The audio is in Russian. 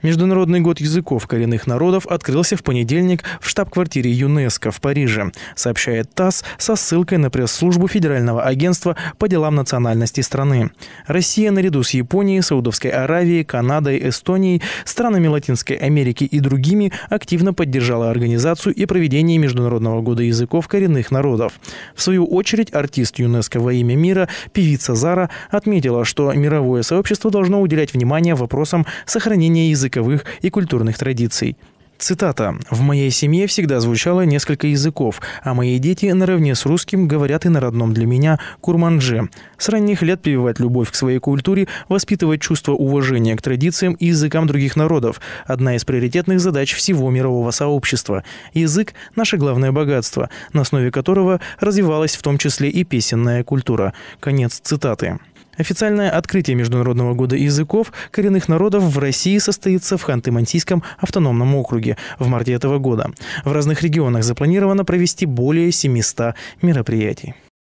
Международный год языков коренных народов открылся в понедельник в штаб-квартире ЮНЕСКО в Париже, сообщает ТАСС со ссылкой на пресс-службу Федерального агентства по делам национальности страны. Россия наряду с Японией, Саудовской Аравией, Канадой, Эстонией, странами Латинской Америки и другими активно поддержала организацию и проведение Международного года языков коренных народов. В свою очередь артист ЮНЕСКО во имя мира, певица Зара, отметила, что мировое сообщество должно уделять внимание вопросам сохранения языка языковых и культурных традиций. Цитата. «В моей семье всегда звучало несколько языков, а мои дети наравне с русским говорят и на родном для меня курманже. С ранних лет прививать любовь к своей культуре, воспитывать чувство уважения к традициям и языкам других народов – одна из приоритетных задач всего мирового сообщества. Язык – наше главное богатство, на основе которого развивалась в том числе и песенная культура». Конец цитаты. Официальное открытие Международного года языков коренных народов в России состоится в Ханты-Мансийском автономном округе в марте этого года. В разных регионах запланировано провести более 700 мероприятий.